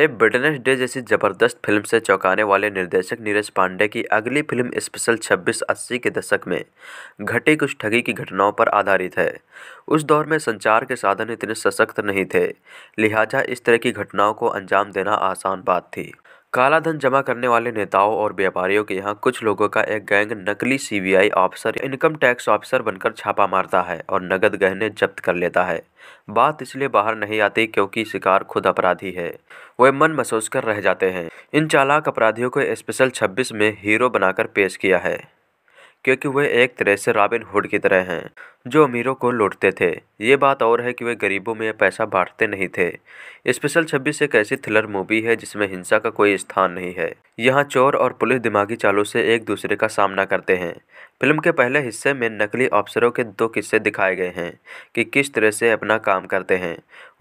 एक वेडनेस डे जैसी जबरदस्त फिल्म से चौंकाने वाले निर्देशक नीरज पांडे की अगली फिल्म स्पेशल छब्बीस अस्सी के दशक में घटी कुछ ठगी की घटनाओं पर आधारित है उस दौर में संचार के साधन इतने सशक्त नहीं थे लिहाजा इस तरह की घटनाओं को अंजाम देना आसान बात थी कालाधन जमा करने वाले नेताओं और व्यापारियों के यहाँ कुछ लोगों का एक गैंग नकली CBI officer income tax officer बनकर छापा मारता है और नगद गहने जब्त कर लेता है बात इसलिए बाहर नहीं आती क्योंकि शिकार खुद अपराधी है वे मन महसूस कर रह जाते हैं इन चालाक अपराधियों को स्पेशल 26 में हीरो बनाकर पेश किया है क्योंकि वे एक तरह से रॉबिन हुड की तरह हैं जो अमीरों को लूटते थे ये बात और है कि वे गरीबों में पैसा बांटते नहीं थे स्पेशल 26 एक ऐसी थ्रिलर मूवी है जिसमें हिंसा का कोई स्थान नहीं है यहाँ चोर और पुलिस दिमागी चालों से एक दूसरे का सामना करते हैं फिल्म के पहले हिस्से में नकली अफसरों के दो किस्से दिखाए गए हैं कि किस तरह से अपना काम करते हैं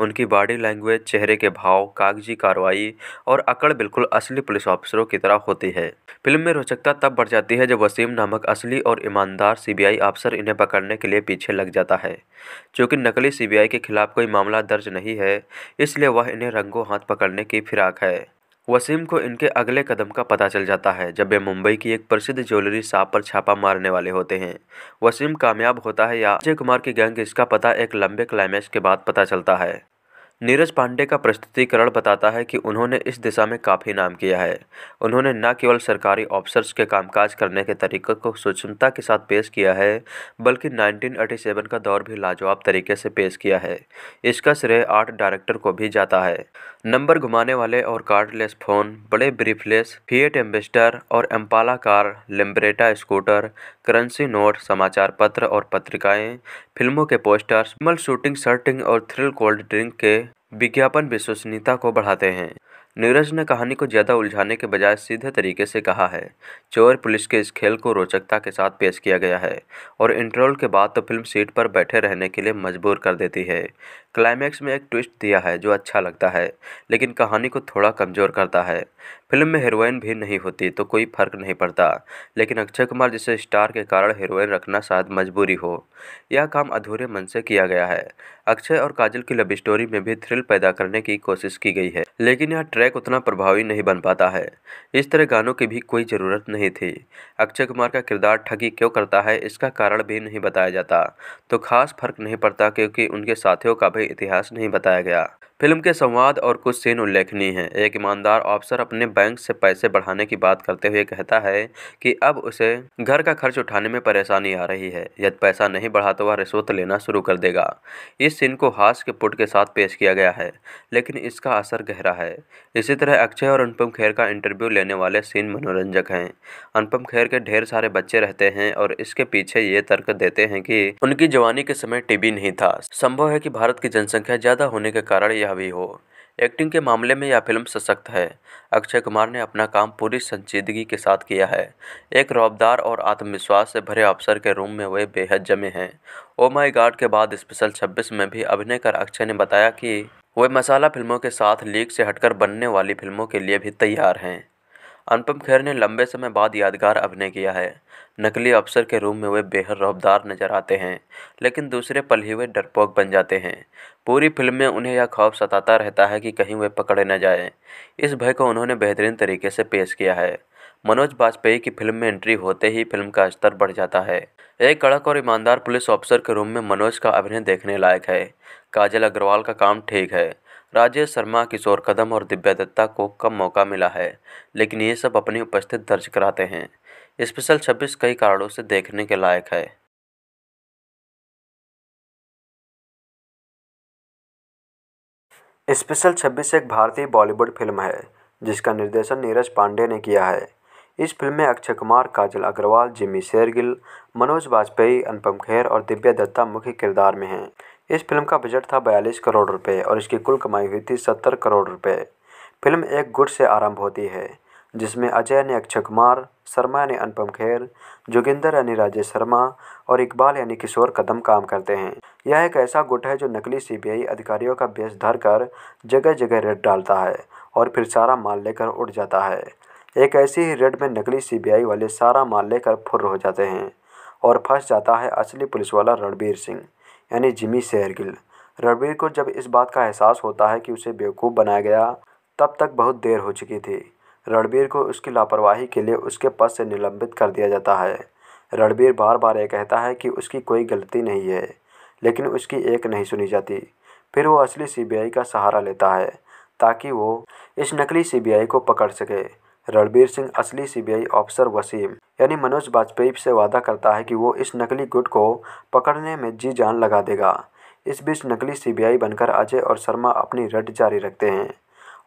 उनकी बॉडी लैंग्वेज चेहरे के भाव कागजी कार्रवाई और अकड़ बिल्कुल असली पुलिस ऑफिसरों की तरह होती है फिल्म में रोचकता तब बढ़ जाती है जब वसीम नामक असली और ईमानदार सीबीआई अफसर इन्हें पकड़ने के लिए पीछे लग जाता है चूँकि नकली सीबीआई के खिलाफ कोई मामला दर्ज नहीं है इसलिए वह इन्हें रंगों हाथ पकड़ने की फिराक है वसीम को इनके अगले कदम का पता चल जाता है जब वे मुंबई की एक प्रसिद्ध ज्वेलरी शॉप पर छापा मारने वाले होते हैं वसीम कामयाब होता है या अजय कुमार की गैंग इसका पता एक लंबे क्लाइमैक्स के बाद पता चलता है नीरज पांडे का प्रस्तुतिकरण बताता है कि उन्होंने इस दिशा में काफ़ी नाम किया है उन्होंने न केवल सरकारी ऑफिसर्स के कामकाज करने के तरीक़े को सूक्ष्मता के साथ पेश किया है बल्कि 1987 का दौर भी लाजवाब तरीके से पेश किया है इसका श्रेय आर्ट डायरेक्टर को भी जाता है नंबर घुमाने वाले और कार्डलेस फ़ोन बड़े ब्रीफलेस फिएट एम्बेस्टर और Impala car Lambretta scooter currency note समाचार पत्र और पत्रिकाएं फिल्मों के पोस्टर्स मल शूटिंग शर्टिंग और थ्रिल कोल्ड ड्रिंक के विज्ञापन विश्वसनीयता को बढ़ाते हैं नीरज ने कहानी को ज़्यादा उलझाने के बजाय सीधे तरीके से कहा है चोर पुलिस के इस खेल को रोचकता के साथ पेश किया गया है और इंटरवल के बाद तो फिल्म सीट पर बैठे रहने के लिए मजबूर कर देती है क्लाइमैक्स में एक ट्विस्ट दिया है जो अच्छा लगता है लेकिन कहानी को थोड़ा कमज़ोर करता है फिल्म में हीरोइन भी नहीं होती तो कोई फर्क नहीं पड़ता लेकिन अक्षय कुमार जैसे स्टार के कारण हीरोइन रखना शायद मजबूरी हो यह काम अधूरे मन से किया गया है अक्षय और काजल की लव स्टोरी में भी थ्रिल पैदा करने की कोशिश की गई है लेकिन यह ट्रैक उतना प्रभावी नहीं बन पाता है इस तरह गानों की भी कोई ज़रूरत नहीं थी अक्षय कुमार का किरदार ठगी क्यों करता है इसका कारण भी नहीं बताया जाता तो खास फर्क नहीं पड़ता क्योंकि उनके साथियों का पे इतिहास नहीं बताया गया फिल्म के संवाद और कुछ सीन उल्लेखनीय हैं एक ईमानदार ऑफिसर अपने बैंक से पैसे बढ़ाने की बात करते हुए कहता है कि अब उसे घर का खर्च उठाने में परेशानी आ रही है यदि पैसा नहीं बढ़ा तो वह रिश्वत लेना शुरू कर देगा इस सीन को हास के पुट के साथ पेश किया गया है लेकिन इसका असर गहरा है इसी तरह अक्षय और अनुपम खेर का इंटरव्यू लेने वाले सीन मनोरंजक हैं अनुपम खेर के ढेर सारे बच्चे रहते हैं और इसके पीछे ये तर्क देते हैं कि उनकी जवानी के समय टीबी नहीं था संभव है कि भारत की जनसंख्या ज़्यादा होने के कारण यह यह भी हो एक्टिंग के मामले में यह फिल्म सशक्त है अक्षय कुमार ने अपना काम पूरी संजीदगी के साथ किया है एक रौबदार और आत्मविश्वास से भरे अफसर के रूम में वे बेहद जमे हैं ओ माई गार्ड के बाद स्पेशल 26 में भी अभिनय कर अक्षय ने बताया कि वे मसाला फिल्मों के साथ लीक से हटकर बनने वाली फिल्मों के लिए भी तैयार हैं अनुपम खेर ने लंबे समय बाद यादगार अभिनय किया है नकली अफसर के रूम में वे बेहद रौबदार नजर आते हैं लेकिन दूसरे पल ही वे डरपोक बन जाते हैं पूरी फिल्म में उन्हें यह खौफ सताता रहता है कि कहीं वे पकड़े न जाएं। इस भय को उन्होंने बेहतरीन तरीके से पेश किया है मनोज वाजपेयी की फिल्म में एंट्री होते ही फिल्म का स्तर बढ़ जाता है एक कड़क और ईमानदार पुलिस ऑफिसर के रूम में मनोज का अभिनय देखने लायक है काजल अग्रवाल का काम ठीक है राजेश शर्मा किशोर कदम और दिव्या दत्ता को कम मौका मिला है लेकिन ये सब अपनी उपस्थिति दर्ज कराते हैं स्पेशल छब्बीस कई कारणों से देखने के लायक है स्पेशल 26 एक भारतीय बॉलीवुड फिल्म है जिसका निर्देशन नीरज पांडे ने किया है इस फिल्म में अक्षय कुमार काजल अग्रवाल जिमी शेरगिल मनोज वाजपेयी अनुपम खेर और दिव्या दत्ता मुख्य किरदार में हैं इस फिल्म का बजट था बयालीस करोड़ रुपये और इसकी कुल कमाई हुई थी सत्तर करोड़ रुपये फिल्म एक गुट से आरंभ होती है जिसमें अजय ने अक्षय कुमार शर्मा यानी अनुपम खेर जोगिंदर यानी राजेश शर्मा और इकबाल यानी किशोर कदम काम करते हैं यह एक ऐसा गुट है जो नकली सीबीआई अधिकारियों का बेस धर कर जगह जगह रेड डालता है और फिर सारा माल लेकर उड़ जाता है एक ऐसी ही रेड में नकली सीबीआई वाले सारा माल लेकर फुर्र हो जाते हैं और फंस जाता है असली पुलिस वाला रणबीर सिंह यानी जिमी सहरगिल रणबीर को जब इस बात का एहसास होता है कि उसे बेवकूफ़ बनाया गया तब तक बहुत देर हो चुकी थी रणबीर को उसकी लापरवाही के लिए उसके पद से निलंबित कर दिया जाता है रणबीर बार बार ये कहता है कि उसकी कोई गलती नहीं है लेकिन उसकी एक नहीं सुनी जाती फिर वो असली सीबीआई का सहारा लेता है ताकि वो इस नकली सीबीआई को पकड़ सके रणबीर सिंह असली सीबीआई ऑफिसर वसीम यानी मनोज वाजपेयी से वादा करता है कि वो इस नकली गुट को पकड़ने में जी जान लगा देगा इस बीच नकली सीबीआई बनकर अजय और शर्मा अपनी रेड जारी रखते हैं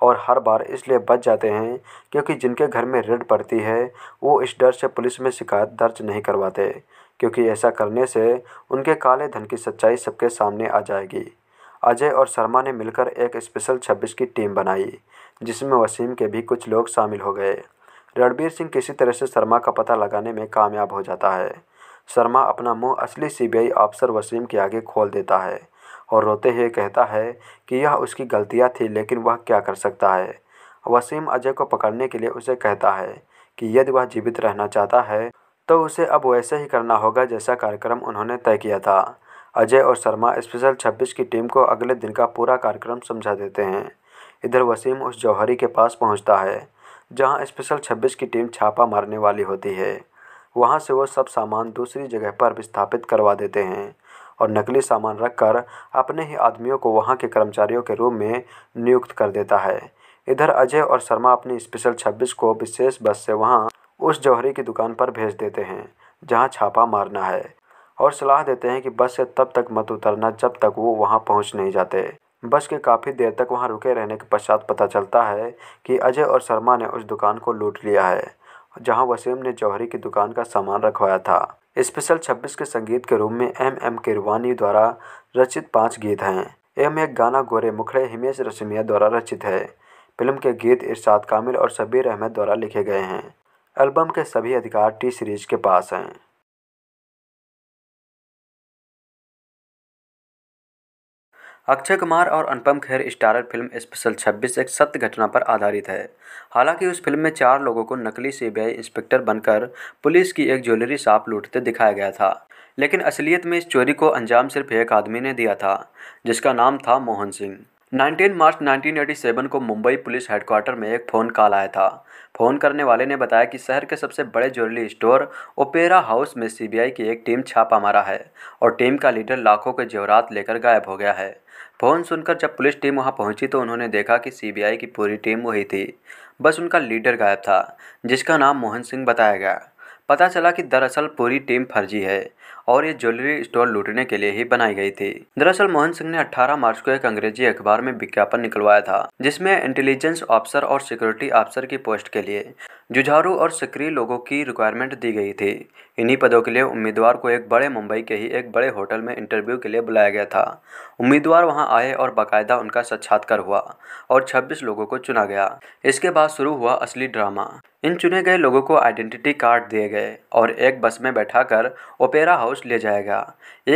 और हर बार इसलिए बच जाते हैं क्योंकि जिनके घर में रेड पड़ती है वो इस डर से पुलिस में शिकायत दर्ज नहीं करवाते क्योंकि ऐसा करने से उनके काले धन की सच्चाई सबके सामने आ जाएगी अजय और शर्मा ने मिलकर एक स्पेशल 26 की टीम बनाई जिसमें वसीम के भी कुछ लोग शामिल हो गए रणबीर सिंह किसी तरह से शर्मा का पता लगाने में कामयाब हो जाता है शर्मा अपना मुंह असली सीबीआई ऑफिसर वसीम के आगे खोल देता है और रोते हुए कहता है कि यह उसकी गलतियाँ थी लेकिन वह क्या कर सकता है वसीम अजय को पकड़ने के लिए उसे कहता है कि यदि वह जीवित रहना चाहता है तो उसे अब वैसे ही करना होगा जैसा कार्यक्रम उन्होंने तय किया था अजय और शर्मा स्पेशल 26 की टीम को अगले दिन का पूरा कार्यक्रम समझा देते हैं इधर वसीम उस जौहरी के पास पहुंचता है जहां स्पेशल 26 की टीम छापा मारने वाली होती है वहां से वो सब सामान दूसरी जगह पर विस्थापित करवा देते हैं और नकली सामान रखकर अपने ही आदमियों को वहां के कर्मचारियों के रूप में नियुक्त कर देता है इधर अजय और शर्मा अपनी स्पेशल छब्बीस को विशेष बस से वहाँ उस जौहरी की दुकान पर भेज देते हैं जहाँ छापा मारना है और सलाह देते हैं कि बस से तब तक मत उतरना जब तक वो वहाँ पहुँच नहीं जाते बस के काफ़ी देर तक वहाँ रुके रहने के पश्चात पता चलता है कि अजय और शर्मा ने उस दुकान को लूट लिया है जहाँ वसीम ने जौहरी की दुकान का सामान रखवाया था स्पेशल 26 के संगीत के रूम में एम एम किरवानी द्वारा रचित पांच गीत हैं एम एक गाना गोरे मुखड़े हिमेश रश्मिया द्वारा रचित है फिल्म के गीत इरशाद कामिल और शबीर अहमद द्वारा लिखे गए हैं एल्बम के सभी अधिकार टी सीरीज के पास हैं अक्षय कुमार और Anupam Kher starrer film special 26 एक सत्य घटना पर आधारित है हालांकि उस फिल्म में चार लोगों को नकली सीबीआई इंस्पेक्टर बनकर पुलिस की एक ज्वेलरी शॉप लूटते दिखाया गया था लेकिन असलियत में इस चोरी को अंजाम सिर्फ एक आदमी ने दिया था जिसका नाम था मोहन सिंह 19 मार्च 1987 को मुंबई पुलिस हेडक्वार्टर में एक फ़ोन कॉल आया था फ़ोन करने वाले ने बताया कि शहर के सबसे बड़े ज्वेलरी स्टोर ओपेरा हाउस में सीबीआई की एक टीम छापा मारा है और टीम का लीडर लाखों के जेवरात लेकर गायब हो गया है फ़ोन सुनकर जब पुलिस टीम वहां पहुंची तो उन्होंने देखा कि सीबीआई की पूरी टीम वही थी बस उनका लीडर गायब था जिसका नाम मोहन सिंह बताया गया पता चला कि दरअसल पूरी टीम फर्जी है और ये ज्वेलरी स्टोर लूटने के लिए ही बनाई गई थी दरअसल मोहन सिंह ने 18 मार्च को एक अंग्रेजी अखबार में विज्ञापन निकलवाया था जिसमें इंटेलिजेंस ऑफिसर और सिक्योरिटी ऑफिसर की पोस्ट के लिए जुझारू और सक्रिय लोगों की रिक्वायरमेंट दी गई थी इन्हीं पदों के लिए उम्मीदवार को एक बड़े मुंबई के ही एक बड़े होटल में इंटरव्यू के लिए बुलाया गया था उम्मीदवार वहां आए और बाकायदा उनका साक्षात्कार हुआ और 26 लोगों को चुना गया इसके बाद शुरू हुआ असली ड्रामा इन चुने गए लोगों को आइडेंटिटी कार्ड दिए गए और एक बस में बैठाकर ओपेरा हाउस ले जाया गया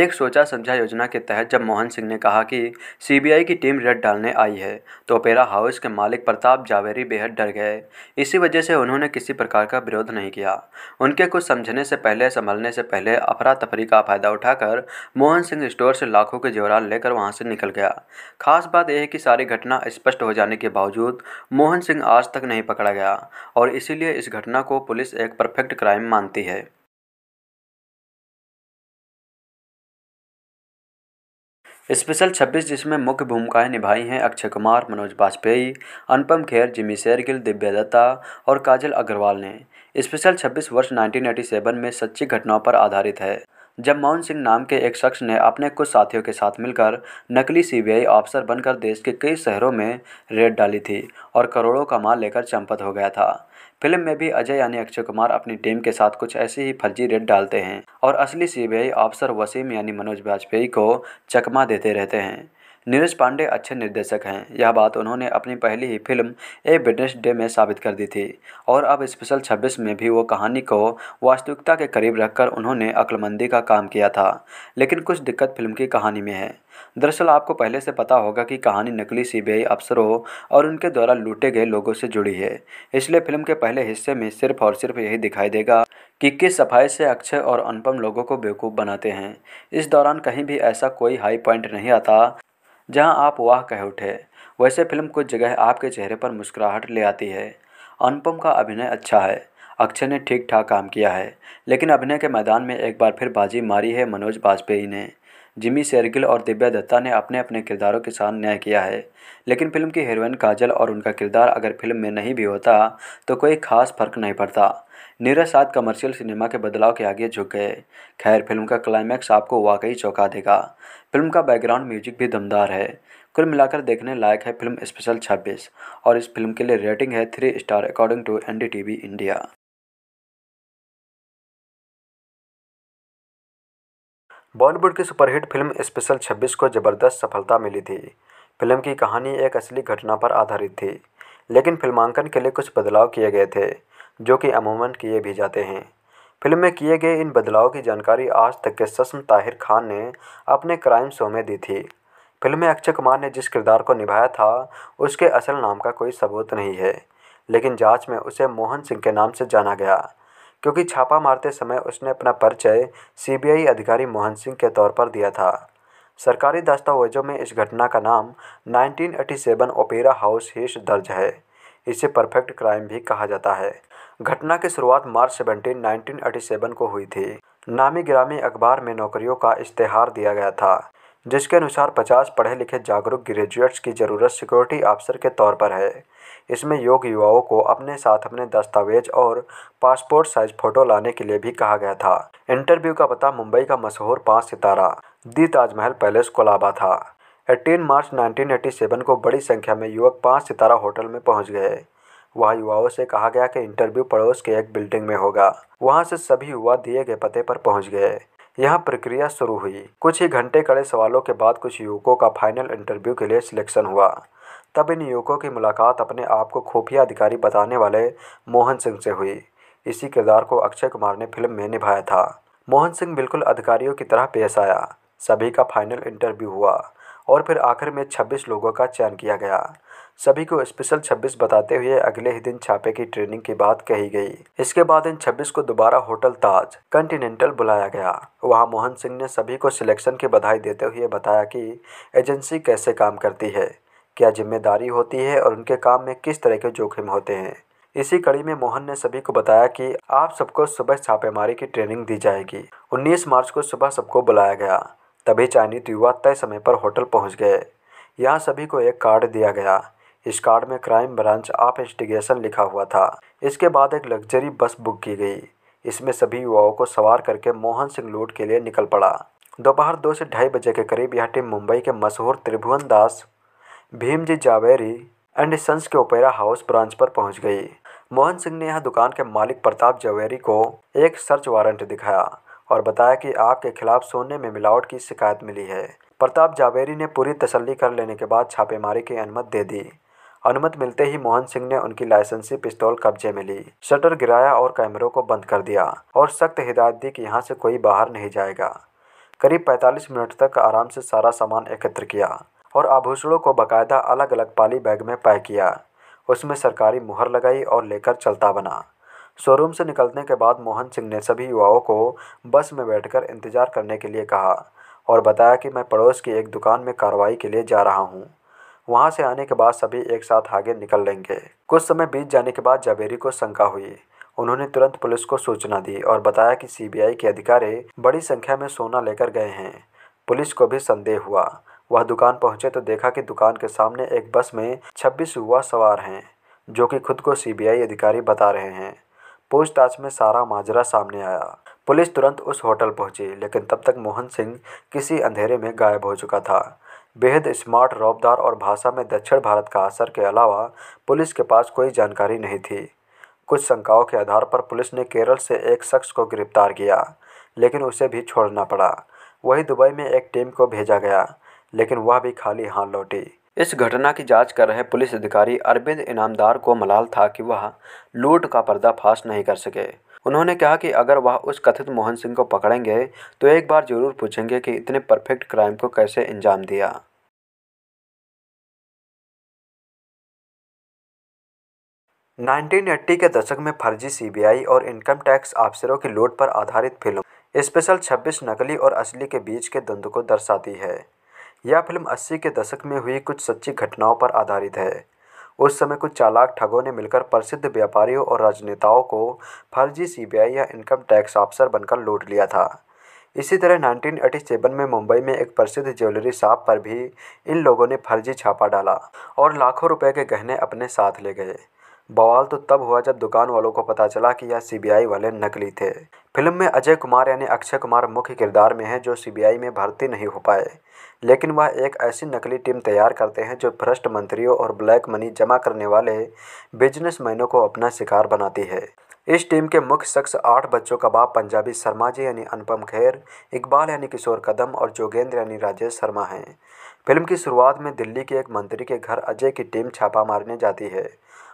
एक सोचा समझा योजना के तहत जब मोहन सिंह ने कहा कि सीबीआई की टीम रेड डालने आई है तो ओपेरा हाउस के मालिक प्रताप जावेरी बेहद डर गए इसी वजह से उन्होंने किसी प्रकार का विरोध नहीं किया उनके कुछ समझने से पहले पहले संभलने से पहले अफरा तफरी का फायदा उठाकर मोहन सिंह स्टोर से लाखों के जेवरात लेकर वहां से निकल गया खास बात यह है कि सारी घटना स्पष्ट हो जाने के बावजूद मोहन सिंह आज तक नहीं पकड़ा गया और इसीलिए इस घटना को पुलिस एक परफेक्ट क्राइम मानती है स्पेशल 26 जिसमें मुख्य भूमिकाएं निभाई हैं अक्षय कुमार मनोज वाजपेयी अनुपम खेर जिमी शेरगिल दिव्या दत्ता और काजल अग्रवाल ने स्पेशल 26 वर्ष 1987 में सच्ची घटनाओं पर आधारित है जब मोहन सिंह नाम के एक शख्स ने अपने कुछ साथियों के साथ मिलकर नकली सीबीआई ऑफिसर बनकर देश के कई शहरों में रेड डाली थी और करोड़ों का माल लेकर चंपत हो गया था फिल्म में भी अजय यानी अक्षय कुमार अपनी टीम के साथ कुछ ऐसी ही फर्जी रेड डालते हैं और असली सीबीआई ऑफिसर वसीम यानी मनोज वाजपेयी को चकमा देते रहते हैं नीरज पांडे अच्छे निर्देशक हैं यह बात उन्होंने अपनी पहली ही फिल्म ए डे में साबित कर दी थी और अब स्पेशल छब्बीस में भी वो कहानी को वास्तविकता के करीब रखकर उन्होंने अक्लमंदी का काम किया था लेकिन कुछ दिक्कत फिल्म की कहानी में है दरअसल आपको पहले से पता होगा कि कहानी नकली सीबीआई अफसरों और उनके द्वारा लूटे गए लोगों से जुड़ी है इसलिए फिल्म के पहले हिस्से में सिर्फ और सिर्फ यही दिखाई देगा कि किस सफाई से अक्षय और अनुपम लोगों को बेवकूफ़ बनाते हैं इस दौरान कहीं भी ऐसा कोई हाई पॉइंट नहीं आता जहां आप वाह कह उठे वैसे फिल्म कुछ जगह आपके चेहरे पर मुस्कुराहट ले आती है अनुपम का अभिनय अच्छा है अक्षय ने ठीक ठाक काम किया है लेकिन अभिनय के मैदान में एक बार फिर बाजी मारी है मनोज बाजपेयी ने जिमी शेरगिल और दिव्या दत्ता ने अपने अपने किरदारों के साथ न्याय किया है लेकिन फिल्म की हीरोइन काजल और उनका किरदार अगर फिल्म में नहीं भी होता तो कोई खास फर्क नहीं पड़ता नीरज साथ कमर्शियल सिनेमा के बदलाव के आगे झुक गए खैर फिल्म का क्लाइमैक्स आपको वाकई चौंका देगा फिल्म का बैकग्राउंड म्यूजिक भी दमदार है कुल मिलाकर देखने लायक है फिल्म स्पेशल 26 और इस फिल्म के लिए रेटिंग है three star according to an India Bollywood की सुपरहिट फिल्म स्पेशल 26 को ज़बरदस्त सफलता मिली थी फिल्म की कहानी एक असली घटना पर आधारित थी लेकिन फिल्मांकन के लिए कुछ बदलाव किए गए थे जो कि अमूमन किए भी जाते हैं फिल्म में किए गए इन बदलाव की जानकारी आज तक के सस्म ताहिर खान ने अपने क्राइम शो में दी थी फिल्म में अक्षय कुमार ने जिस किरदार को निभाया था उसके असल नाम का कोई सबूत नहीं है लेकिन जांच में उसे मोहन सिंह के नाम से जाना गया क्योंकि छापा मारते समय उसने अपना परिचय सीबीआई अधिकारी मोहन सिंह के तौर पर दिया था सरकारी दस्तावेजों में इस घटना का नाम 1987 ओपेरा हाउस हिस्स दर्ज है इसे परफेक्ट क्राइम भी कहा जाता है घटना की शुरुआत मार्च 17, नाइनटीन को हुई थी नामी गिरामी अखबार में नौकरियों का इश्तेहार दिया गया था जिसके अनुसार 50 पढ़े लिखे जागरूक ग्रेजुएट्स की ज़रूरत सिक्योरिटी ऑफिसर के तौर पर है इसमें योग युवाओं को अपने साथ अपने दस्तावेज और पासपोर्ट साइज फोटो लाने के लिए भी कहा गया था इंटरव्यू का पता मुंबई का मशहूर पाँच सितारा दी ताजमहल पैलेस कोलाबा था 18 मार्च 1987 को बड़ी संख्या में युवक पाँच सितारा होटल में पहुंच गए वहां युवाओं से कहा गया कि इंटरव्यू पड़ोस के एक बिल्डिंग में होगा वहां से सभी युवा दिए गए पते पर पहुंच गए यह प्रक्रिया शुरू हुई कुछ ही घंटे कड़े सवालों के बाद कुछ युवकों का फाइनल इंटरव्यू के लिए सिलेक्शन हुआ तब इन युवकों की मुलाकात अपने आप को खुफिया अधिकारी बताने वाले मोहन सिंह से हुई इसी किरदार को अक्षय कुमार ने फिल्म में निभाया था मोहन सिंह बिल्कुल अधिकारियों की तरह पेश आया सभी का फाइनल इंटरव्यू हुआ और फिर आखिर में 26 लोगों का चयन किया गया सभी को स्पेशल 26 बताते हुए अगले ही दिन छापे की ट्रेनिंग की बात कही गई इसके बाद इन 26 को दोबारा होटल ताज कंटिनेंटल बुलाया गया वहां मोहन सिंह ने सभी को सिलेक्शन की बधाई देते हुए बताया कि एजेंसी कैसे काम करती है क्या जिम्मेदारी होती है और उनके काम में किस तरह के जोखिम होते हैं इसी कड़ी में मोहन ने सभी को बताया कि आप सबको सुबह छापेमारी की ट्रेनिंग दी जाएगी 19 मार्च को सुबह सबको बुलाया गया तभी चयनित युवा तय समय पर होटल पहुंच गए यहाँ सभी को एक कार्ड दिया गया इस कार्ड में क्राइम ब्रांच ऑफ इंस्टिगेशन लिखा हुआ था इसके बाद एक लग्जरी बस बुक की गई इसमें सभी युवाओं को सवार करके मोहन सिंह लूट के लिए निकल पड़ा दोपहर दो से ढाई बजे के करीब यह टीम मुंबई के मशहूर त्रिभुवन दास भीमजी जावेरी एंड सन्स के ओपेरा हाउस ब्रांच पर पहुंच गई मोहन सिंह ने यह दुकान के मालिक प्रताप जावेरी को एक सर्च वारंट दिखाया और बताया कि आपके खिलाफ सोने में मिलावट की शिकायत मिली है प्रताप जावेरी ने पूरी तसल्ली कर लेने के बाद छापेमारी की अनुमति दे दी अनुमति मिलते ही मोहन सिंह ने उनकी लाइसेंसी पिस्तौल कब्जे में ली शटर गिराया और कैमरों को बंद कर दिया और सख्त हिदायत दी कि यहाँ से कोई बाहर नहीं जाएगा करीब 45 मिनट तक आराम से सारा सामान एकत्र किया और आभूषणों को बाकायदा अलग अलग पाली बैग में पैक किया उसमें सरकारी मुहर लगाई और लेकर चलता बना शोरूम से निकलने के बाद मोहन सिंह ने सभी युवाओं को बस में बैठकर इंतज़ार करने के लिए कहा और बताया कि मैं पड़ोस की एक दुकान में कार्रवाई के लिए जा रहा हूँ वहाँ से आने के बाद सभी एक साथ आगे निकल लेंगे कुछ समय बीत जाने के बाद जावेरी को शंका हुई उन्होंने तुरंत पुलिस को सूचना दी और बताया कि सीबीआई के अधिकारी बड़ी संख्या में सोना लेकर गए हैं पुलिस को भी संदेह हुआ वह दुकान पहुंचे तो देखा कि दुकान के सामने एक बस में 26 युवा सवार हैं जो कि खुद को सीबीआई अधिकारी बता रहे हैं पूछताछ में सारा माजरा सामने आया पुलिस तुरंत उस होटल पहुंची लेकिन तब तक मोहन सिंह किसी अंधेरे में गायब हो चुका था बेहद स्मार्ट रौबदार और भाषा में दक्षिण भारत का असर के अलावा पुलिस के पास कोई जानकारी नहीं थी कुछ शंकाओं के आधार पर पुलिस ने केरल से एक शख्स को गिरफ्तार किया लेकिन उसे भी छोड़ना पड़ा वही दुबई में एक टीम को भेजा गया लेकिन वह भी खाली हाथ लौटी इस घटना की जांच कर रहे पुलिस अधिकारी अरविंद इनामदार को मलाल था कि वह लूट का पर्दाफाश नहीं कर सके उन्होंने कहा कि अगर वह उस कथित मोहन सिंह को पकड़ेंगे तो एक बार ज़रूर पूछेंगे कि इतने परफेक्ट क्राइम को कैसे अंजाम दिया नाइनटीन एट्टी के दशक में फर्जी सीबीआई और इनकम टैक्स अफसरों की लूट पर आधारित फिल्म स्पेशल 26 नकली और असली के बीच के द्वंद्व को दर्शाती है यह फिल्म 80 के दशक में हुई कुछ सच्ची घटनाओं पर आधारित है उस समय कुछ चालाक ठगों ने मिलकर प्रसिद्ध व्यापारियों और राजनेताओं को फर्जी सीबीआई या इनकम टैक्स अफसर बनकर लूट लिया था इसी तरह 1987 में मुंबई में एक प्रसिद्ध ज्वेलरी शॉप पर भी इन लोगों ने फर्जी छापा डाला और लाखों रुपए के गहने अपने साथ ले गए बवाल तो तब हुआ जब दुकान वालों को पता चला कि यह सीबीआई वाले नकली थे फिल्म में अजय कुमार यानी अक्षय कुमार मुख्य किरदार में हैं जो सीबीआई में भर्ती नहीं हो पाए लेकिन वह एक ऐसी नकली टीम तैयार करते हैं जो भ्रष्ट मंत्रियों और ब्लैक मनी जमा करने वाले बिजनेसमैनों को अपना शिकार बनाती है इस टीम के मुख्य शख्स आठ बच्चों का बाप पंजाबी शर्मा जी यानी अनुपम खेर इकबाल यानी किशोर कदम और जोगेंद्र यानी राजेश शर्मा हैं फिल्म की शुरुआत में दिल्ली के एक मंत्री के घर अजय की टीम छापा मारने जाती है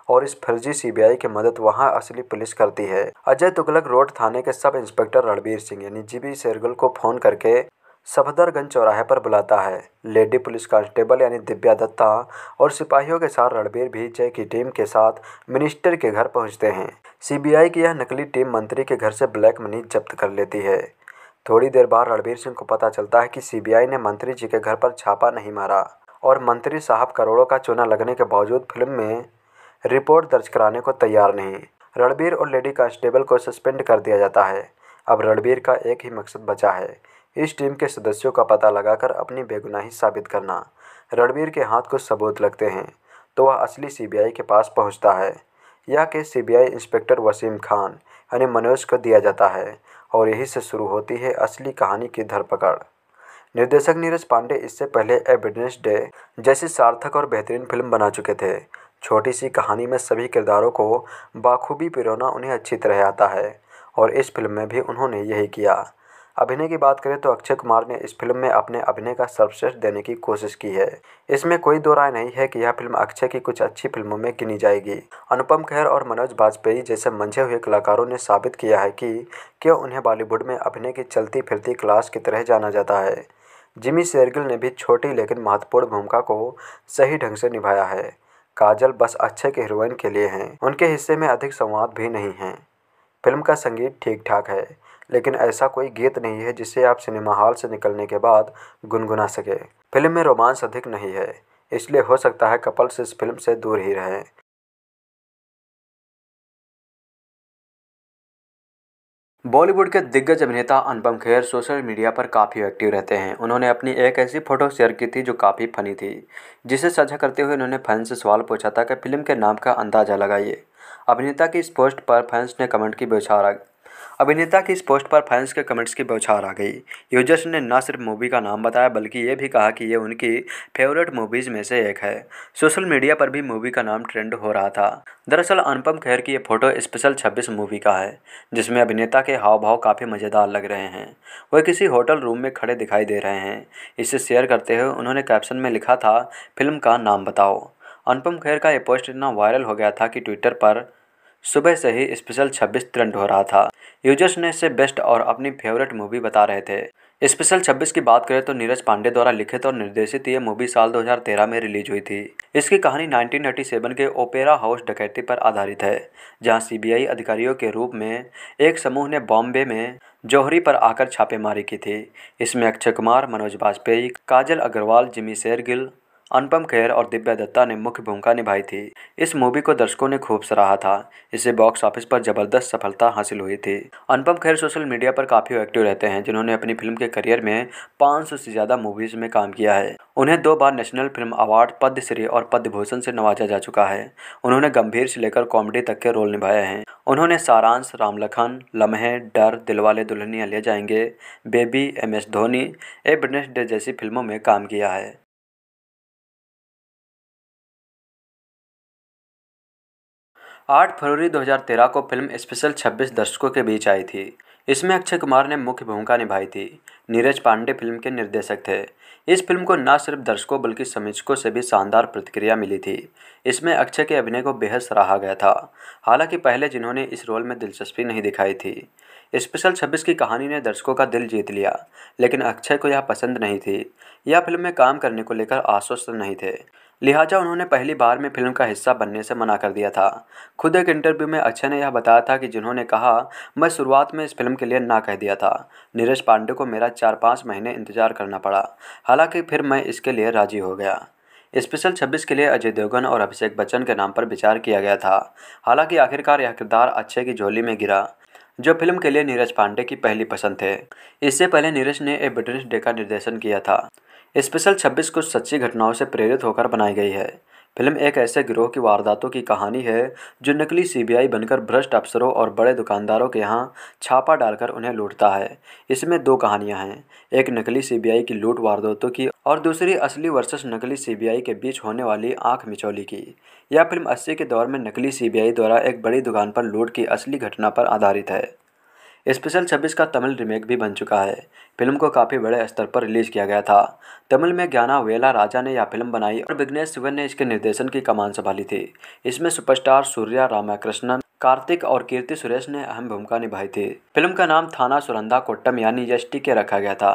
और इस फर्जी सीबीआई की मदद वहां असली पुलिस करती है अजय तुगलक रोड थाने के सब इंस्पेक्टर रणबीर सिंह यानी जीबी शेरगुल को फोन करके सफदरगंज चौराहे पर बुलाता है लेडी पुलिस कांस्टेबल यानी दिव्या दत्ता और सिपाहियों के साथ रणबीर भी जय की टीम के साथ मिनिस्टर के घर पहुंचते हैं सीबीआई की यह नकली टीम मंत्री के घर से ब्लैक मनी जब्त कर लेती है थोड़ी देर बाद रणबीर सिंह को पता चलता है कि सीबीआई ने मंत्री जी के घर पर छापा नहीं मारा और मंत्री साहब करोड़ों का चूना लगने के बावजूद फिल्म में रिपोर्ट दर्ज कराने को तैयार नहीं रणबीर और लेडी कांस्टेबल को सस्पेंड कर दिया जाता है अब रणबीर का एक ही मकसद बचा है इस टीम के सदस्यों का पता लगाकर अपनी बेगुनाही साबित करना रणबीर के हाथ को सबूत लगते हैं तो वह असली सीबीआई के पास पहुंचता है यह case CBI inspector Wasim Khan यानी मनोज को दिया जाता है और यही से शुरू होती है असली कहानी की धरपकड़ निर्देशक नीरज पांडे इससे पहले एविडेंस डे जैसी सार्थक और बेहतरीन फिल्म बना चुके थे छोटी सी कहानी में सभी किरदारों को बाखूबी पिरोना उन्हें अच्छी तरह आता है और इस फिल्म में भी उन्होंने यही किया अभिनय की बात करें तो अक्षय कुमार ने इस फिल्म में अपने अभिनय का सर्वश्रेष्ठ देने की कोशिश की है इसमें कोई दो राय नहीं है कि यह फिल्म अक्षय की कुछ अच्छी फिल्मों में गिनी जाएगी अनुपम खेर और मनोज बाजपेयी जैसे मंझे हुए कलाकारों ने साबित किया है कि क्यों उन्हें बॉलीवुड में अभिनय की चलती फिरती क्लास की तरह जाना जाता है जिमी शेरगिल ने भी छोटी लेकिन महत्वपूर्ण भूमिका को सही ढंग से निभाया है काजल बस अच्छे के हीरोइन के लिए हैं उनके हिस्से में अधिक संवाद भी नहीं है फिल्म का संगीत ठीक ठाक है लेकिन ऐसा कोई गीत नहीं है जिसे आप सिनेमा हॉल से निकलने के बाद गुनगुना सके फिल्म में रोमांस अधिक नहीं है इसलिए हो सकता है कपल्स इस फिल्म से दूर ही रहें बॉलीवुड के दिग्गज अभिनेता अनुपम खेर सोशल मीडिया पर काफ़ी एक्टिव रहते हैं उन्होंने अपनी एक ऐसी फ़ोटो शेयर की थी जो काफ़ी फनी थी जिसे साझा करते हुए उन्होंने फैंस से सवाल पूछा था कि फिल्म के नाम का अंदाज़ा लगाइए अभिनेता की इस पोस्ट पर फैंस ने कमेंट की बेचारा अभिनेता की इस पोस्ट पर फैंस के कमेंट्स की बौछार आ गई यूजर्स ने न सिर्फ मूवी का नाम बताया बल्कि ये भी कहा कि ये उनकी फेवरेट मूवीज़ में से एक है सोशल मीडिया पर भी मूवी का नाम ट्रेंड हो रहा था दरअसल अनुपम खेर की ये फोटो स्पेशल छब्बीस मूवी का है जिसमें अभिनेता के हाव भाव काफ़ी मज़ेदार लग रहे हैं वह किसी होटल रूम में खड़े दिखाई दे रहे हैं इसे शेयर करते हुए उन्होंने कैप्शन में लिखा था फिल्म का नाम बताओ अनुपम खेर का ये पोस्ट इतना वायरल हो गया था कि ट्विटर पर सुबह से ही स्पेशल 26 ट्रेंड हो रहा था यूजर्स ने इसे बेस्ट और अपनी फेवरेट मूवी बता रहे थे स्पेशल 26 की बात करें तो नीरज पांडे द्वारा लिखित और निर्देशित ये मूवी साल 2013 में रिलीज हुई थी इसकी कहानी 1987 के ओपेरा हाउस डकैती पर आधारित है जहां सीबीआई अधिकारियों के रूप में एक समूह ने बॉम्बे में जौहरी पर आकर छापेमारी की थी इसमें अक्षय कुमार मनोज वाजपेयी काजल अग्रवाल जिमी शेरगिल अनुपम खेर और दिव्या दत्ता ने मुख्य भूमिका निभाई थी इस मूवी को दर्शकों ने खूब सराहा था इसे बॉक्स ऑफिस पर जबरदस्त सफलता हासिल हुई थी अनुपम खेर सोशल मीडिया पर काफ़ी एक्टिव रहते हैं जिन्होंने अपनी फिल्म के करियर में 500 से ज़्यादा मूवीज़ में काम किया है उन्हें दो बार नेशनल फिल्म अवार्ड पद्मश्री और पद्य भूषण से नवाजा जा चुका है उन्होंने गंभीर से लेकर कॉमेडी तक के रोल निभाए हैं उन्होंने सारांश रामलखन लम्हे डर Dilwale Dulhania Le Jayenge Baby M S Dhoni A Wednesday जैसी फिल्मों में काम किया है आठ फरवरी 2013 को फिल्म स्पेशल 26 दर्शकों के बीच आई थी इसमें अक्षय कुमार ने मुख्य भूमिका निभाई थी नीरज पांडे फिल्म के निर्देशक थे इस फिल्म को न सिर्फ दर्शकों बल्कि समीक्षकों से भी शानदार प्रतिक्रिया मिली थी इसमें अक्षय के अभिनय को बेहद सराहा गया था हालांकि पहले जिन्होंने इस रोल में दिलचस्पी नहीं दिखाई थी स्पेशल 26 की कहानी ने दर्शकों का दिल जीत लिया लेकिन अक्षय को यह पसंद नहीं थी यह फिल्म में काम करने को लेकर आश्वस्त नहीं थे लिहाजा उन्होंने पहली बार में फिल्म का हिस्सा बनने से मना कर दिया था खुद एक इंटरव्यू में अक्षय ने यह बताया था कि जिन्होंने कहा मैं शुरुआत में इस फिल्म के लिए ना कह दिया था नीरज पांडे को मेरा चार पाँच महीने इंतजार करना पड़ा हालांकि फिर मैं इसके लिए राजी हो गया स्पेशल 26 के लिए अजय देवगन और अभिषेक बच्चन के नाम पर विचार किया गया था हालांकि आखिरकार यह किरदार अक्षय की झोली में गिरा जो फिल्म के लिए नीरज पांडे की पहली पसंद थे इससे पहले नीरज ने ए ब्रिटिश डे का निर्देशन किया था स्पेशल छब्बीस कुछ सच्ची घटनाओं से प्रेरित होकर बनाई गई है फिल्म एक ऐसे गिरोह की वारदातों की कहानी है जो नकली सीबीआई बनकर भ्रष्ट अफसरों और बड़े दुकानदारों के यहाँ छापा डालकर उन्हें लूटता है इसमें दो कहानियाँ हैं एक नकली सीबीआई की लूट वारदातों की और दूसरी असली वर्सेस नकली सीबीआई के बीच होने वाली आंख मिचौली की यह फिल्म अस्सी के दौर में नकली सी द्वारा एक बड़ी दुकान पर लूट की असली घटना पर आधारित है स्पेशल छब्बीस का तमिल रीमेक भी बन चुका है फिल्म को काफ़ी बड़े स्तर पर रिलीज किया गया था तमिल में ज्ञाना वेला राजा ने यह फिल्म बनाई और विघ्नेश शिवन ने इसके निर्देशन की कमान संभाली थी इसमें सुपरस्टार सूर्या रामाकृष्णन कार्तिक और कीर्ति सुरेश ने अहम भूमिका निभाई थी फिल्म का नाम थाना सुरंदा कोट्टम यानी यश के रखा गया था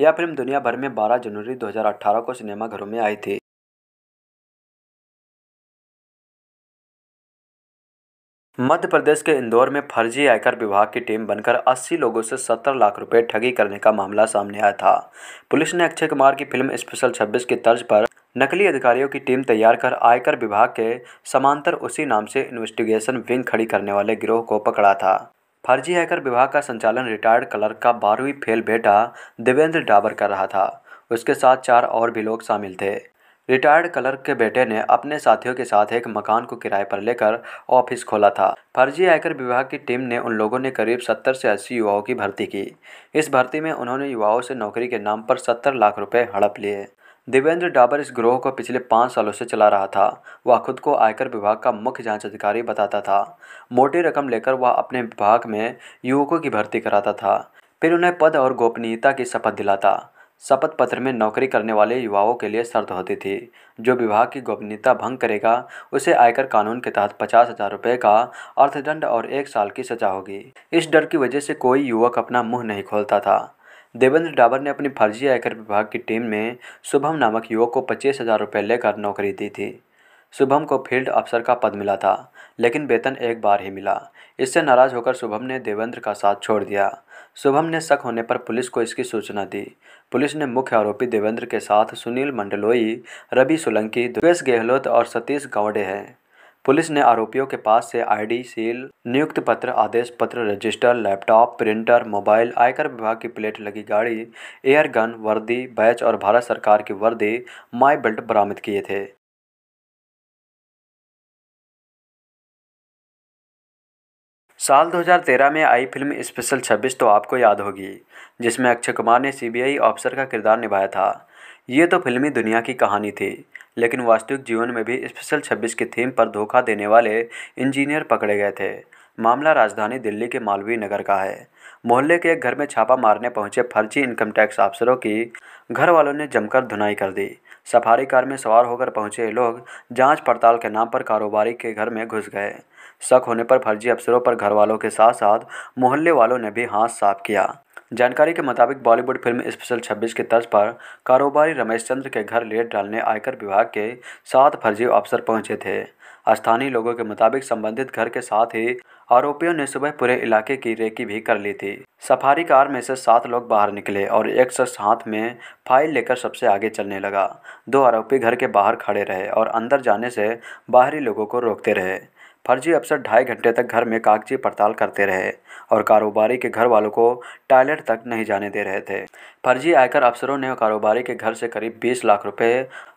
यह फिल्म दुनिया भर में 12 जनवरी 2018 को सिनेमाघरों में आई थी मध्य प्रदेश के इंदौर में फर्जी आयकर विभाग की टीम बनकर 80 लोगों से 70 लाख रुपए ठगी करने का मामला सामने आया था पुलिस ने अक्षय कुमार की फिल्म स्पेशल 26 की तर्ज पर नकली अधिकारियों की टीम तैयार कर आयकर विभाग के समांतर उसी नाम से इन्वेस्टिगेशन विंग खड़ी करने वाले गिरोह को पकड़ा था फर्जी आयकर विभाग का संचालन रिटायर्ड क्लर्क का बारहवीं फेल बेटा देवेंद्र डाबर कर रहा था उसके साथ चार और भी लोग शामिल थे रिटायर्ड क्लर्क के बेटे ने अपने साथियों के साथ एक मकान को किराए पर लेकर ऑफिस खोला था फर्जी आयकर विभाग की टीम ने उन लोगों ने करीब 70 से 80 युवाओं की भर्ती की इस भर्ती में उन्होंने युवाओं से नौकरी के नाम पर 70 लाख रुपए हड़प लिए देवेंद्र डाबर इस ग्रोह को पिछले पाँच सालों से चला रहा था वह खुद को आयकर विभाग का मुख्य जांच अधिकारी बताता था मोटी रकम लेकर वह अपने विभाग में युवकों की भर्ती कराता था फिर उन्हें पद और गोपनीयता की शपथ दिलाता शपथ पत्र में नौकरी करने वाले युवाओं के लिए शर्त होती थी जो विभाग की गोपनीयता भंग करेगा उसे आयकर कानून के तहत पचास हजार रुपये का अर्थदंड और एक साल की सजा होगी इस डर की वजह से कोई युवक अपना मुंह नहीं खोलता था देवेंद्र डाबर ने अपनी फर्जी आयकर विभाग की टीम में शुभम नामक युवक को पच्चीस हजार रुपये लेकर नौकरी दी थी शुभम को फील्ड अफसर का पद मिला था लेकिन वेतन एक बार ही मिला इससे नाराज होकर शुभम ने देवेंद्र का साथ छोड़ दिया शुभम ने शक होने पर पुलिस को इसकी सूचना दी पुलिस ने मुख्य आरोपी देवेंद्र के साथ सुनील मंडलोई रवि सोलंकी दुवेश गहलोत और सतीश गावडे हैं पुलिस ने आरोपियों के पास से आईडी सील नियुक्त पत्र आदेश पत्र रजिस्टर लैपटॉप प्रिंटर मोबाइल आयकर विभाग की प्लेट लगी गाड़ी एयर गन वर्दी बैच और भारत सरकार की वर्दी माई बेल्ट बरामद किए थे साल 2013 में आई फिल्म स्पेशल 26 तो आपको याद होगी जिसमें अक्षय कुमार ने सीबीआई ऑफिसर का किरदार निभाया था ये तो फिल्मी दुनिया की कहानी थी लेकिन वास्तविक जीवन में भी स्पेशल 26 की थीम पर धोखा देने वाले इंजीनियर पकड़े गए थे मामला राजधानी दिल्ली के मालवीय नगर का है मोहल्ले के एक घर में छापा मारने पहुंचे फर्जी इनकम टैक्स अफसरों की घर वालों ने जमकर धुनाई कर दी सफारी कार में सवार होकर पहुंचे लोग जांच पड़ताल के नाम पर कारोबारी के घर में घुस गए शक होने पर फर्जी अफसरों पर घरवालों के साथ साथ मोहल्ले वालों ने भी हाथ साफ किया जानकारी के मुताबिक बॉलीवुड फिल्म स्पेशल 26 के तर्ज पर कारोबारी रमेश चंद्र के घर लेट डालने आयकर विभाग के सात फर्जी अफसर पहुंचे थे स्थानीय लोगों के मुताबिक संबंधित घर के साथ ही आरोपियों ने सुबह पूरे इलाके की रेकी भी कर ली थी सफारी कार में से सात लोग बाहर निकले और एक शख्स हाथ में फाइल लेकर सबसे आगे चलने लगा दो आरोपी घर के बाहर खड़े रहे और अंदर जाने से बाहरी लोगों को रोकते रहे फर्जी अफसर ढाई घंटे तक घर में कागजी पड़ताल करते रहे और कारोबारी के घर वालों को टॉयलेट तक नहीं जाने दे रहे थे फर्जी आयकर अफसरों ने कारोबारी के घर से करीब 20 लाख रुपए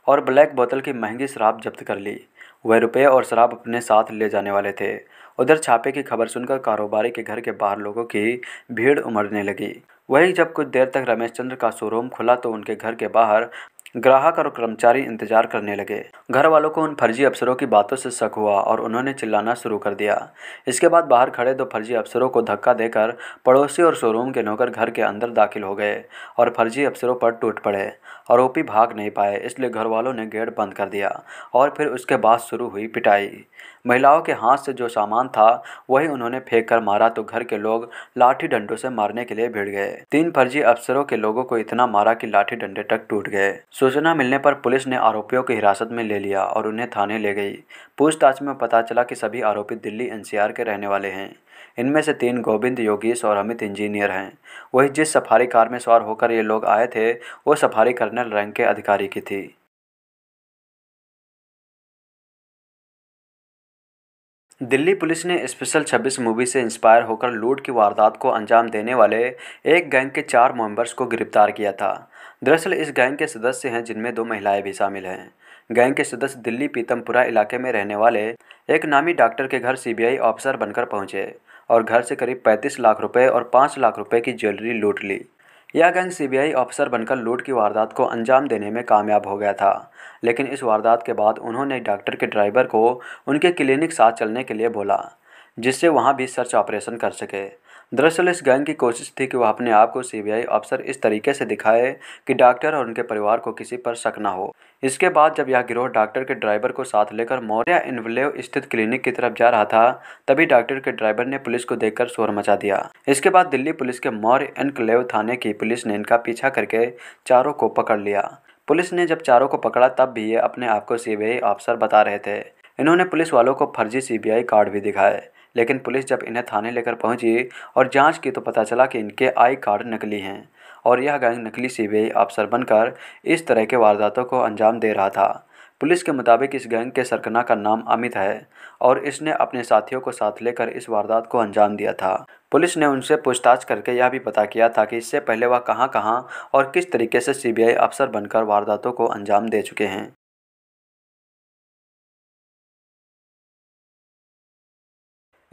और ब्लैक बोतल की महंगी शराब जब्त कर ली वह रुपये और शराब अपने साथ ले जाने वाले थे उधर छापे की खबर सुनकर कारोबारी के घर के बाहर लोगों की भीड़ उमड़ने लगी वहीं जब कुछ देर तक रमेश चंद्र का शोरूम खुला तो उनके घर के बाहर ग्राहक और कर्मचारी इंतजार करने लगे घर वालों को उन फर्जी अफसरों की बातों से शक हुआ और उन्होंने चिल्लाना शुरू कर दिया इसके बाद बाहर खड़े दो फर्जी अफसरों को धक्का देकर पड़ोसी और शोरूम के नौकर घर के अंदर दाखिल हो गए और फर्जी अफसरों पर टूट पड़े आरोपी भाग नहीं पाए इसलिए घर वालों ने गेट बंद कर दिया और फिर उसके बाद शुरू हुई पिटाई महिलाओं के हाथ से जो सामान था वही उन्होंने फेंक कर मारा तो घर के लोग लाठी डंडों से मारने के लिए भिड़ गए तीन फर्जी अफसरों के लोगों को इतना मारा कि लाठी डंडे तक टूट गए सूचना मिलने पर पुलिस ने आरोपियों को हिरासत में ले लिया और उन्हें थाने ले गई पूछताछ में पता चला कि सभी आरोपी दिल्ली एनसीआर के रहने वाले हैं इनमें से तीन गोविंद योगेश और अमित इंजीनियर हैं वही जिस सफारी कार में सवार होकर ये लोग आए थे वो सफारी कर्नल रैंक के अधिकारी की थी दिल्ली पुलिस ने स्पेशल 26 मूवी से इंस्पायर होकर लूट की वारदात को अंजाम देने वाले एक गैंग के चार मेंबर्स को गिरफ्तार किया था दरअसल इस गैंग के सदस्य हैं जिनमें दो महिलाएं भी शामिल हैं गैंग के सदस्य दिल्ली पीतमपुरा इलाके में रहने वाले एक नामी डॉक्टर के घर सीबीआई ऑफिसर बनकर पहुंचे और घर से करीब 35 लाख रुपए और 5 लाख रुपए की ज्वेलरी लूट ली यह गैंग सीबीआई ऑफिसर बनकर लूट की वारदात को अंजाम देने में कामयाब हो गया था लेकिन इस वारदात के बाद उन्होंने डॉक्टर के ड्राइवर को उनके क्लिनिक साथ चलने के लिए बोला जिससे वहाँ भी सर्च ऑपरेशन कर सके दरअसल इस गैंग की कोशिश थी कि वह अपने आप को सीबीआई अफसर इस तरीके से दिखाए कि डॉक्टर और उनके परिवार को किसी पर शक न हो इसके बाद जब यह गिरोह डॉक्टर के ड्राइवर को साथ लेकर मौर्य इनवलेव स्थित क्लिनिक की तरफ जा रहा था तभी डॉक्टर के ड्राइवर ने पुलिस को देखकर शोर मचा दिया इसके बाद दिल्ली पुलिस के मौर्य इनक्लेव थाने की पुलिस ने इनका पीछा करके चारों को पकड़ लिया पुलिस ने जब चारों को पकड़ा तब भी ये अपने आप को सीबीआई अफसर बता रहे थे इन्होंने पुलिस वालों को फर्जी सीबीआई कार्ड भी दिखाए लेकिन पुलिस जब इन्हें थाने लेकर पहुंची और जांच की तो पता चला कि इनके आई कार्ड नकली हैं और यह गैंग नकली सीबीआई अफसर बनकर इस तरह के वारदातों को अंजाम दे रहा था पुलिस के मुताबिक इस गैंग के सरकना का नाम अमित है और इसने अपने साथियों को साथ लेकर इस वारदात को अंजाम दिया था पुलिस ने उनसे पूछताछ करके यह भी पता किया था कि इससे पहले वह कहां कहां और किस तरीके से सीबीआई अफसर बनकर वारदातों को अंजाम दे चुके हैं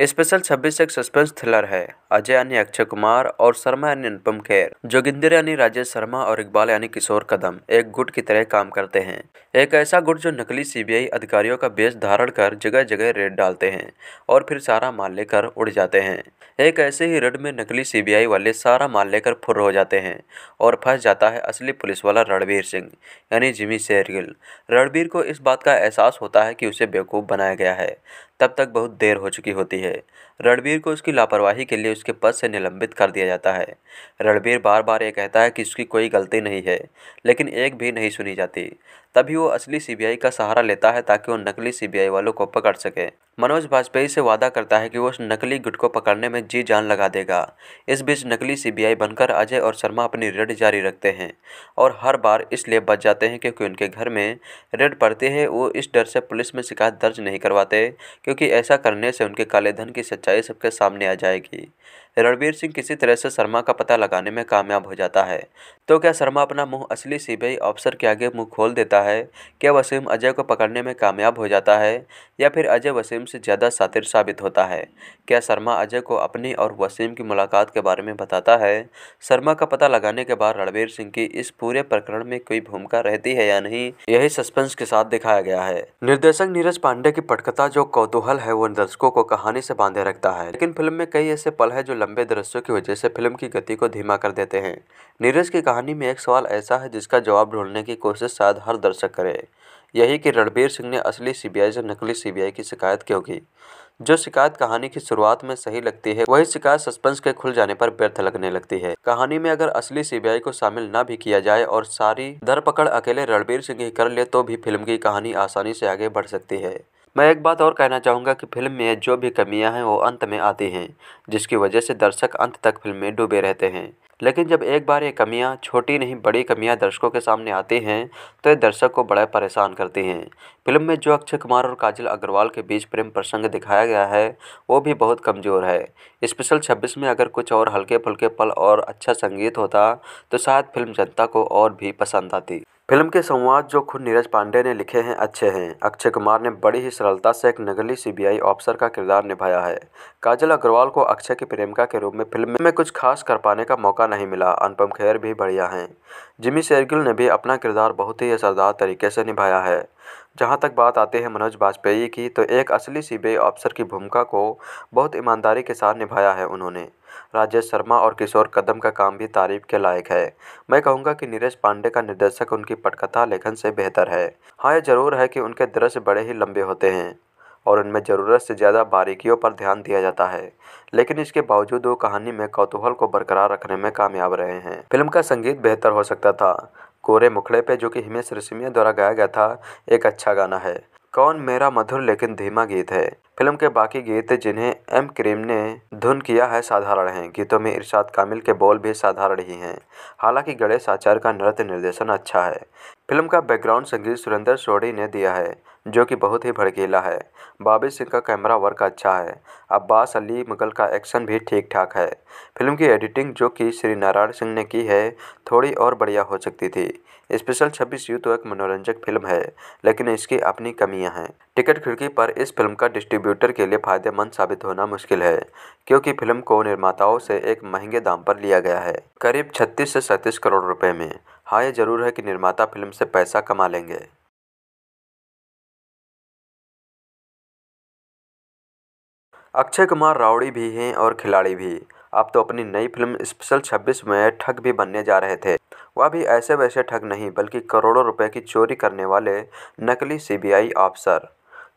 स्पेशल छब्बीस एक सस्पेंस थ्रिलर है अजय यानी अक्षय कुमार और शर्मा यानी अनुपम खेर जोगिंदर यानी राजेश शर्मा और इकबाल यानी किशोर कदम एक गुट की तरह काम करते हैं एक ऐसा गुट जो नकली सीबीआई अधिकारियों का बेस धारण कर जगह जगह रेड डालते हैं और फिर सारा माल लेकर उड़ जाते हैं एक ऐसे ही रेड में नकली सी वाले सारा माल लेकर फुर हो जाते हैं और फंस जाता है असली पुलिस वाला रणबीर सिंह यानी जिमी शेरगिल रणबीर को इस बात का एहसास होता है कि उसे बेवकूफ़ बनाया गया है तब तक बहुत देर हो चुकी होती है है रणबीर को उसकी लापरवाही के लिए उसके पद से निलंबित कर दिया जाता है रणबीर बार बार ये कहता है कि उसकी कोई गलती नहीं है लेकिन एक भी नहीं सुनी जाती तभी वो असली सीबीआई का सहारा लेता है ताकि वो नकली सीबीआई वालों को पकड़ सके मनोज वाजपेयी से वादा करता है कि वो उस नकली गुट को पकड़ने में जी जान लगा देगा इस बीच नकली सीबीआई बनकर अजय और शर्मा अपनी रेड जारी रखते हैं और हर बार इसलिए बच जाते हैं क्योंकि उनके घर में रेड पड़ते हैं वो इस डर से पुलिस में शिकायत दर्ज नहीं करवाते क्योंकि ऐसा करने से उनके काले धन की सच्चाई सबके सामने आ जाएगी रणवीर सिंह किसी तरह से शर्मा का पता लगाने में कामयाब हो जाता है तो क्या शर्मा अपना मुंह असली सीबीआई ऑफिसर के आगे मुंह खोल देता है क्या वसीम अजय को पकड़ने में कामयाब हो जाता है या फिर अजय वसीम से ज़्यादा सातिर साबित होता है क्या शर्मा अजय को अपनी और वसीम की मुलाकात के बारे में बताता है शर्मा का पता लगाने के बाद रणवीर सिंह की इस पूरे प्रकरण में कोई भूमिका रहती है या नहीं यही सस्पेंस के साथ दिखाया गया है निर्देशक नीरज पांडे की पटकथा जो कौतूहल है वो दर्शकों को कहानी से बांधे रखता है लेकिन फिल्म में कई ऐसे पल है जो लंबे दृश्यों की वजह से फिल्म की गति को धीमा कर देते हैं नीरज की कहानी में एक सवाल ऐसा है जिसका जवाब ढूंढने की कोशिश शायद हर दर्शक करे यही कि रणबीर सिंह ने असली सीबीआई से नकली सीबीआई की शिकायत क्यों की जो शिकायत कहानी की शुरुआत में सही लगती है वही शिकायत सस्पेंस के खुल जाने पर व्यर्थ लगने लगती है कहानी में अगर असली सीबीआई को शामिल ना भी किया जाए और सारी धरपकड़ अकेले रणबीर सिंह ही कर ले तो भी फिल्म की कहानी आसानी से आगे बढ़ सकती है मैं एक बात और कहना चाहूँगा कि फ़िल्म में जो भी कमियाँ हैं वो अंत में आती हैं जिसकी वजह से दर्शक अंत तक फ़िल्म में डूबे रहते हैं लेकिन जब एक बार ये कमियाँ छोटी नहीं बड़ी कमियाँ दर्शकों के सामने आती हैं तो ये दर्शक को बड़ा परेशान करती हैं फिल्म में जो अक्षय कुमार और काजल अग्रवाल के बीच प्रेम प्रसंग दिखाया गया है वो भी बहुत कमज़ोर है स्पेशल 26 में अगर कुछ और हल्के फुल्के पल और अच्छा संगीत होता तो शायद फिल्म जनता को और भी पसंद आती फिल्म के संवाद जो खुद नीरज पांडे ने लिखे हैं अच्छे हैं अक्षय कुमार ने बड़ी ही सरलता से एक नगली सीबीआई ऑफिसर का किरदार निभाया है काजल अग्रवाल को अक्षय की प्रेमिका के रूप में फिल्म में कुछ खास कर पाने का मौका नहीं मिला अनुपम खेर भी बढ़िया हैं जिमी शेरगिल ने भी अपना किरदार बहुत ही असरदार तरीके से निभाया है जहाँ तक बात आती है मनोज वाजपेयी की तो एक असली सी ऑफिसर की भूमिका को बहुत ईमानदारी के साथ निभाया है उन्होंने राजेश शर्मा और किशोर कदम का काम भी तारीफ के लायक है मैं कहूँगा कि नीरज पांडे का निर्देशक उनकी पटकथा लेखन से बेहतर है हाँ यह जरूर है कि उनके दृश्य बड़े ही लंबे होते हैं और उनमें ज़रूरत से ज़्यादा बारीकियों पर ध्यान दिया जाता है लेकिन इसके बावजूद वो कहानी में कौतूहल को बरकरार रखने में कामयाब रहे हैं फिल्म का संगीत बेहतर हो सकता था कोरे मुखड़े पे जो कि हिमेश रेशमिया द्वारा गाया गया था एक अच्छा गाना है कौन मेरा मधुर लेकिन धीमा गीत है फिल्म के बाकी गीत जिन्हें एम करीम ने धुन किया है साधारण हैं गीतों में इरशाद कामिल के बोल भी साधारण ही हैं हालांकि गणेश आचार्य का नृत्य निर्देशन अच्छा है फिल्म का बैकग्राउंड संगीत सुरेंद्र सोढ़ी ने दिया है जो कि बहुत ही भड़कीला है बाबी सिंह का कैमरा वर्क अच्छा है अब्बास अली मुगल का एक्शन भी ठीक ठाक है फिल्म की एडिटिंग जो कि श्री नारायण सिंह ने की है थोड़ी और बढ़िया हो सकती थी स्पेशल छब्बीस यू तो एक मनोरंजक फिल्म है लेकिन इसकी अपनी कमियां हैं टिकट खिड़की पर इस फिल्म का डिस्ट्रीब्यूटर के लिए फ़ायदेमंद साबित होना मुश्किल है क्योंकि फिल्म को निर्माताओं से एक महंगे दाम पर लिया गया है करीब छत्तीस से सैंतीस करोड़ रुपये में हाँ ये जरूर है कि निर्माता फिल्म से पैसा कमा लेंगे अक्षय कुमार रावड़ी भी हैं और खिलाड़ी भी आप तो अपनी नई फिल्म स्पेशल 26 में ठग भी बनने जा रहे थे वह भी ऐसे वैसे ठग नहीं बल्कि करोड़ों रुपए की चोरी करने वाले नकली सीबीआई अफसर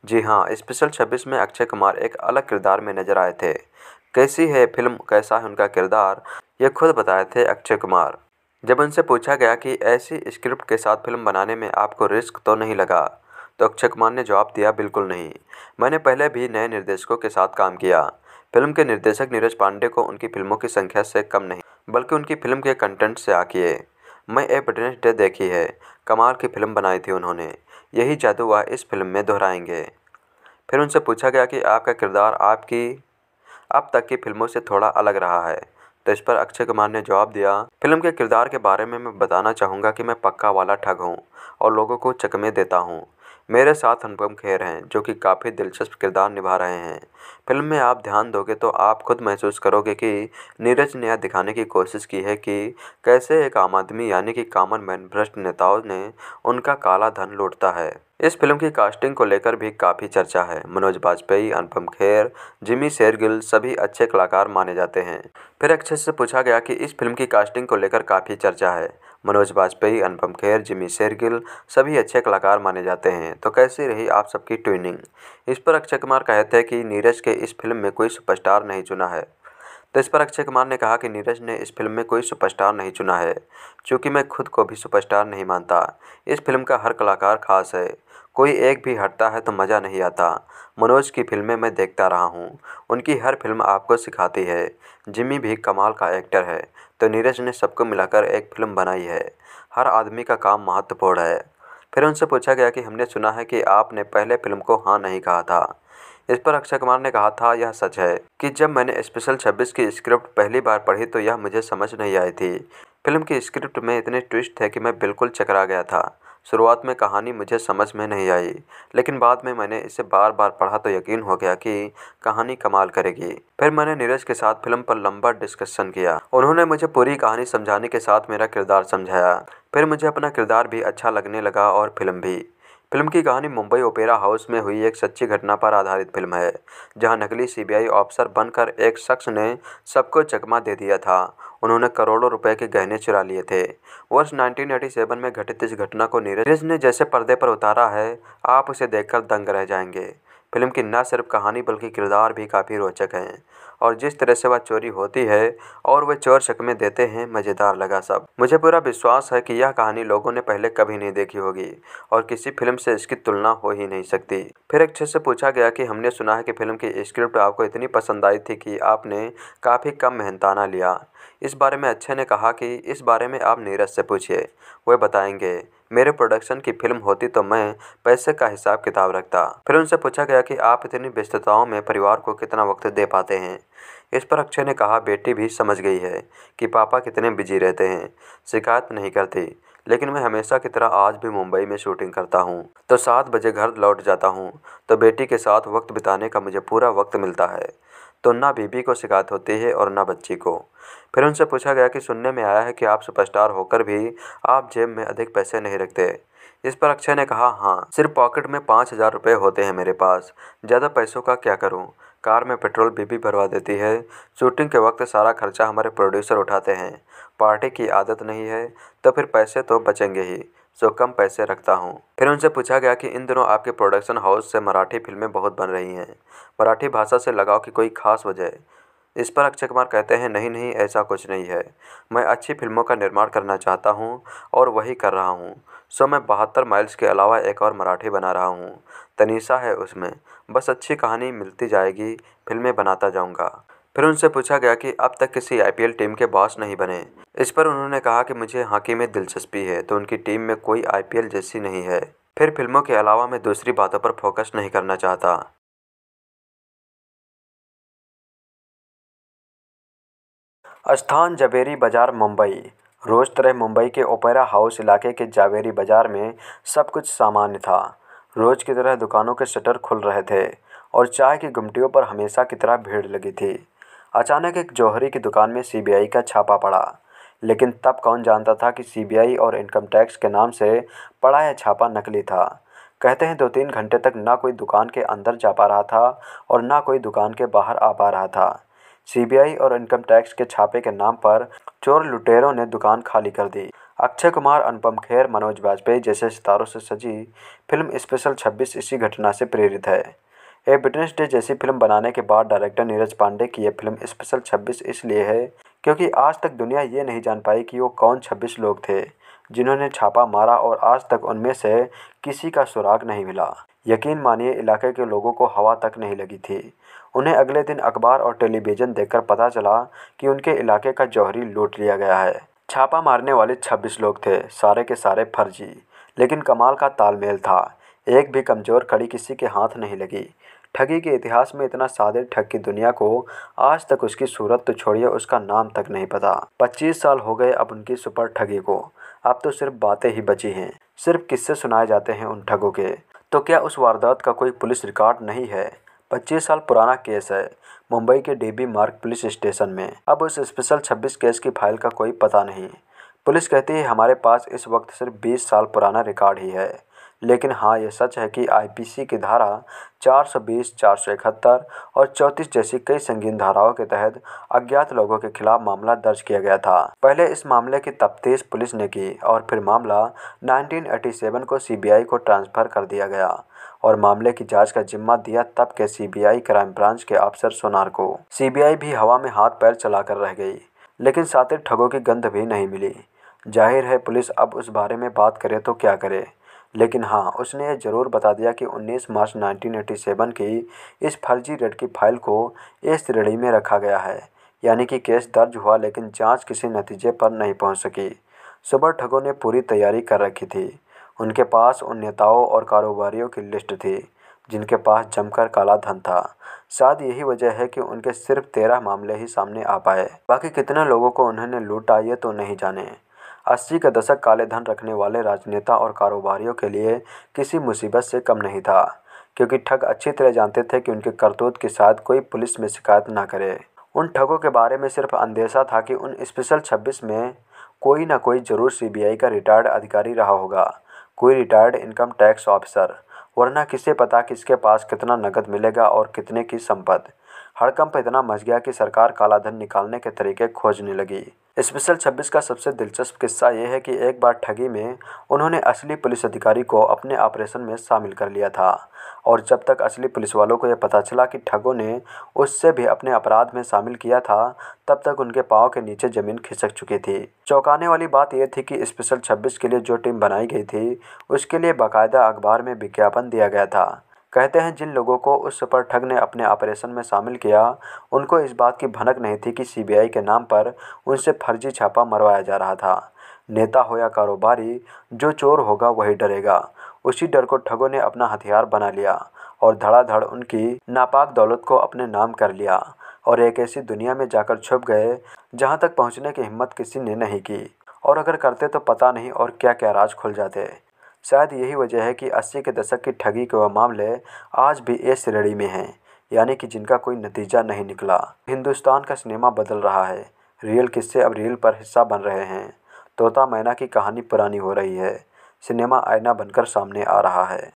जी हाँ स्पेशल छब्बीस में अक्षय कुमार एक अलग किरदार में नजर आए थे कैसी है फिल्म कैसा है उनका किरदार ये खुद बताए थे अक्षय कुमार जब उनसे पूछा गया कि ऐसी स्क्रिप्ट के साथ फिल्म बनाने में आपको रिस्क तो नहीं लगा तो अक्षय कुमार ने जवाब दिया बिल्कुल नहीं मैंने पहले भी नए निर्देशकों के साथ काम किया फिल्म के निर्देशक नीरज पांडे को उनकी फिल्मों की संख्या से कम नहीं बल्कि उनकी फिल्म के कंटेंट से आकिए मैं ए बिटनेस डे देखी है कमाल की फ़िल्म बनाई थी उन्होंने यही जादू वह इस फ़िल्म में दोहराएंगे फिर उनसे पूछा गया कि आपका किरदार आपकी अब तक की फ़िल्मों से थोड़ा अलग रहा है तो इस पर अक्षय कुमार ने जवाब दिया फिल्म के किरदार के बारे में मैं बताना चाहूँगा कि मैं पक्का वाला ठग हूँ और लोगों को चकमे देता हूँ मेरे साथ अनुपम खेर हैं जो कि काफ़ी दिलचस्प किरदार निभा रहे हैं फिल्म में आप ध्यान दोगे तो आप खुद महसूस करोगे कि नीरज ने यह दिखाने की कोशिश की है कि कैसे एक आम आदमी यानी कि कॉमन मैन भ्रष्ट नेताओं ने उनका काला धन लूटता है इस फिल्म की कास्टिंग को लेकर भी काफ़ी चर्चा है मनोज बाजपेयी अनुपम खेर जिमी शेरगिल सभी अच्छे कलाकार माने जाते हैं फिर अक्षय से पूछा गया कि इस फिल्म की कास्टिंग को लेकर काफ़ी चर्चा है मनोज वाजपेयी अनुपम खेर जिमी शेरगिल सभी अच्छे कलाकार माने जाते हैं तो कैसी रही आप सबकी ट्विनिंग इस पर अक्षय कुमार कहते हैं कि नीरज के इस फिल्म में कोई सुपरस्टार नहीं चुना है तो इस पर अक्षय कुमार ने कहा कि नीरज ने इस फिल्म में कोई सुपरस्टार नहीं चुना है क्योंकि मैं खुद को भी सुपरस्टार नहीं मानता इस फिल्म का हर कलाकार खास है कोई एक भी हटता है तो मज़ा नहीं आता मनोज की फिल्में मैं देखता रहा हूँ उनकी हर फिल्म आपको सिखाती है जिमी भी कमाल का एक्टर है तो नीरज ने सबको मिलाकर एक फिल्म बनाई है हर आदमी का काम महत्वपूर्ण है फिर उनसे पूछा गया कि हमने सुना है कि आपने पहले फिल्म को हाँ नहीं कहा था इस पर अक्षय कुमार ने कहा था हाँ, यह सच है कि जब मैंने स्पेशल 26 की स्क्रिप्ट पहली बार पढ़ी तो यह मुझे समझ नहीं आई थी फिल्म की स्क्रिप्ट में इतने ट्विस्ट थे कि मैं बिल्कुल चकरा गया था शुरुआत में कहानी मुझे समझ में नहीं आई लेकिन बाद में मैंने इसे बार बार पढ़ा तो यकीन हो गया कि कहानी कमाल करेगी फिर मैंने नीरज के साथ फिल्म पर लंबा डिस्कशन किया उन्होंने मुझे पूरी कहानी समझाने के साथ मेरा किरदार समझाया फिर मुझे अपना किरदार भी अच्छा लगने लगा और फिल्म भी फिल्म की कहानी मुंबई ओपेरा हाउस में हुई एक सच्ची घटना पर आधारित फिल्म है जहां नकली सीबीआई ऑफिसर बनकर एक शख्स ने सबको चकमा दे दिया था उन्होंने करोड़ों रुपए के गहने चुरा लिए थे वर्ष 1987 में घटित इस घटना को नीरज ने जैसे पर्दे पर उतारा है आप उसे देखकर दंग रह जाएंगे फिल्म की ना सिर्फ कहानी बल्कि किरदार भी काफ़ी रोचक हैं और जिस तरह से वह चोरी होती है और वह चोर में देते हैं मज़ेदार लगा सब मुझे पूरा विश्वास है कि यह कहानी लोगों ने पहले कभी नहीं देखी होगी और किसी फिल्म से इसकी तुलना हो ही नहीं सकती फिर अच्छे से पूछा गया कि हमने सुना है कि फिल्म की स्क्रिप्ट आपको इतनी पसंद आई थी कि आपने काफ़ी कम मेहनताना लिया इस बारे में अच्छे ने कहा कि इस बारे में आप नीरज से पूछिए वह बताएंगे मेरे प्रोडक्शन की फिल्म होती तो मैं पैसे का हिसाब किताब रखता फिर उनसे पूछा गया कि आप इतनी व्यस्तताओं में परिवार को कितना वक्त दे पाते हैं इस पर अक्षय ने कहा बेटी भी समझ गई है कि पापा कितने बिजी रहते हैं शिकायत नहीं करती लेकिन मैं हमेशा की तरह आज भी मुंबई में शूटिंग करता हूँ तो सात बजे घर लौट जाता हूँ तो बेटी के साथ वक्त बिताने का मुझे पूरा वक्त मिलता है तो ना बीबी को शिकायत होती है और ना बच्ची को फिर उनसे पूछा गया कि सुनने में आया है कि आप सुपरस्टार होकर भी आप जेब में अधिक पैसे नहीं रखते इस पर अक्षय ने कहा हाँ सिर्फ पॉकेट में पाँच हज़ार रुपये होते हैं मेरे पास ज़्यादा पैसों का क्या करूँ कार में पेट्रोल बीबी भरवा देती है शूटिंग के वक्त सारा खर्चा हमारे प्रोड्यूसर उठाते हैं पार्टी की आदत नहीं है तो फिर पैसे तो बचेंगे ही सो कम पैसे रखता हूँ फिर उनसे पूछा गया कि इन दिनों आपके प्रोडक्शन हाउस से मराठी फिल्में बहुत बन रही हैं मराठी भाषा से लगाव की कोई खास वजह इस पर अक्षय कुमार कहते हैं नहीं नहीं ऐसा कुछ नहीं है मैं अच्छी फिल्मों का निर्माण करना चाहता हूँ और वही कर रहा हूँ सो मैं बहत्तर माइल्स के अलावा एक और मराठी बना रहा हूँ तनीसा है उसमें बस अच्छी कहानी मिलती जाएगी फिल्में बनाता जाऊँगा फिर उनसे पूछा गया कि अब तक किसी आईपीएल टीम के बॉस नहीं बने इस पर उन्होंने कहा कि मुझे हॉकी में दिलचस्पी है तो उनकी टीम में कोई आईपीएल जैसी नहीं है फिर फिल्मों के अलावा मैं दूसरी बातों पर फोकस नहीं करना चाहता स्थान जबेरी बाजार मुंबई रोज़ तरह मुंबई के ओपेरा हाउस इलाके के जावेरी बाज़ार में सब कुछ सामान्य था रोज़ की तरह दुकानों के शटर खुल रहे थे और चाय की गुमटियों पर हमेशा की तरह भीड़ लगी थी अचानक एक जौहरी की दुकान में सीबीआई का छापा पड़ा लेकिन तब कौन जानता था कि सीबीआई और इनकम टैक्स के नाम से पड़ा यह छापा नकली था कहते हैं दो तीन घंटे तक ना कोई दुकान के अंदर जा पा रहा था और ना कोई दुकान के बाहर आ पा रहा था सीबीआई और इनकम टैक्स के छापे के नाम पर चोर लुटेरों ने दुकान खाली कर दी अक्षय कुमार अनुपम खेर मनोज वाजपेयी जैसे सितारों से सजी फिल्म स्पेशल 26 इसी घटना से प्रेरित है ए वेडनेसडे डे जैसी फिल्म बनाने के बाद डायरेक्टर नीरज पांडे की यह फिल्म स्पेशल छब्बीस इसलिए है क्योंकि आज तक दुनिया ये नहीं जान पाई कि वो कौन छब्बीस लोग थे जिन्होंने छापा मारा और आज तक उनमें से किसी का सुराग नहीं मिला यकीन मानिए इलाके के लोगों को हवा तक नहीं लगी थी उन्हें अगले दिन अखबार और टेलीविज़न देखकर पता चला कि उनके इलाके का जौहरी लूट लिया गया है छापा मारने वाले 26 लोग थे सारे के सारे फर्जी लेकिन कमाल का तालमेल था एक भी कमज़ोर खड़ी किसी के हाथ नहीं लगी ठगी के इतिहास में इतना सादिर ठग की दुनिया को आज तक उसकी सूरत तो छोड़िए उसका नाम तक नहीं पता पच्चीस साल हो गए अब उनकी सुपर ठगी को अब तो सिर्फ बातें ही बची हैं सिर्फ किस्से सुनाए जाते हैं उन ठगों के तो क्या उस वारदात का कोई पुलिस रिकॉर्ड नहीं है पच्चीस साल पुराना केस है मुंबई के डीबी मार्ग पुलिस स्टेशन में अब उस स्पेशल 26 केस की फाइल का कोई पता नहीं पुलिस कहती है हमारे पास इस वक्त सिर्फ 20 साल पुराना रिकॉर्ड ही है लेकिन हाँ ये सच है कि आईपीसी की धारा 420, 471 और 34 जैसी कई संगीन धाराओं के तहत अज्ञात लोगों के खिलाफ मामला दर्ज किया गया था पहले इस मामले की तफ्तीश पुलिस ने की और फिर मामला 1987 को सीबीआई को ट्रांसफर कर दिया गया और मामले की जांच का जिम्मा दिया तब के सीबीआई क्राइम ब्रांच के अफसर सोनार को सीबीआई भी हवा में हाथ पैर चलाकर रह गई लेकिन ही ठगों की गंध भी नहीं मिली जाहिर है पुलिस अब उस बारे में बात करे तो क्या करे लेकिन हाँ उसने यह ज़रूर बता दिया कि 19 मार्च 1987 की इस फर्जी रेड की फाइल को इस श्रेणी में रखा गया है यानी कि केस दर्ज हुआ लेकिन जांच किसी नतीजे पर नहीं पहुंच सकी सुबर ठगों ने पूरी तैयारी कर रखी थी उनके पास उन नेताओं और कारोबारियों की लिस्ट थी जिनके पास जमकर काला धन था शायद यही वजह है कि उनके सिर्फ तेरह मामले ही सामने आ पाए बाकी कितने लोगों को उन्होंने लूटा ये तो नहीं जाने अस्सी के दशक काले धन रखने वाले राजनेता और कारोबारियों के लिए किसी मुसीबत से कम नहीं था क्योंकि ठग अच्छी तरह जानते थे कि उनके करतूत के साथ कोई पुलिस में शिकायत ना करे उन ठगों के बारे में सिर्फ अंदेशा था कि उन स्पेशल छब्बीस में कोई ना कोई जरूर सीबीआई का रिटायर्ड अधिकारी रहा होगा कोई रिटायर्ड इनकम टैक्स ऑफिसर वरना किसे पता किसके पास कितना नकद मिलेगा और कितने की संपत्ति हड़कंप इतना मच गया कि सरकार कालाधन निकालने के तरीके खोजने लगी स्पेशल छब्बीस का सबसे दिलचस्प किस्सा यह है कि एक बार ठगी में उन्होंने असली पुलिस अधिकारी को अपने ऑपरेशन में शामिल कर लिया था और जब तक असली पुलिस वालों को यह पता चला कि ठगों ने उससे भी अपने अपराध में शामिल किया था तब तक उनके पाँव के नीचे ज़मीन खिसक चुकी थी चौंकाने वाली बात यह थी कि स्पेशल छब्बीस के लिए जो टीम बनाई गई थी उसके लिए बाकायदा अखबार में विज्ञापन दिया गया था कहते हैं जिन लोगों को उस पर ठग ने अपने ऑपरेशन में शामिल किया उनको इस बात की भनक नहीं थी कि सीबीआई के नाम पर उनसे फर्जी छापा मरवाया जा रहा था नेता हो या कारोबारी जो चोर होगा वही डरेगा उसी डर को ठगों ने अपना हथियार बना लिया और धड़ाधड़ उनकी नापाक दौलत को अपने नाम कर लिया और एक ऐसी दुनिया में जाकर छुप गए जहाँ तक पहुँचने की हिम्मत किसी ने नहीं की और अगर करते तो पता नहीं और क्या क्या राज खुल जाते शायद यही वजह है कि अस्सी के दशक की ठगी के वह मामले आज भी ए श्रेणी में हैं यानी कि जिनका कोई नतीजा नहीं निकला हिंदुस्तान का सिनेमा बदल रहा है रियल किस्से अब रियल पर हिस्सा बन रहे हैं तोता मैना की कहानी पुरानी हो रही है सिनेमा आईना बनकर सामने आ रहा है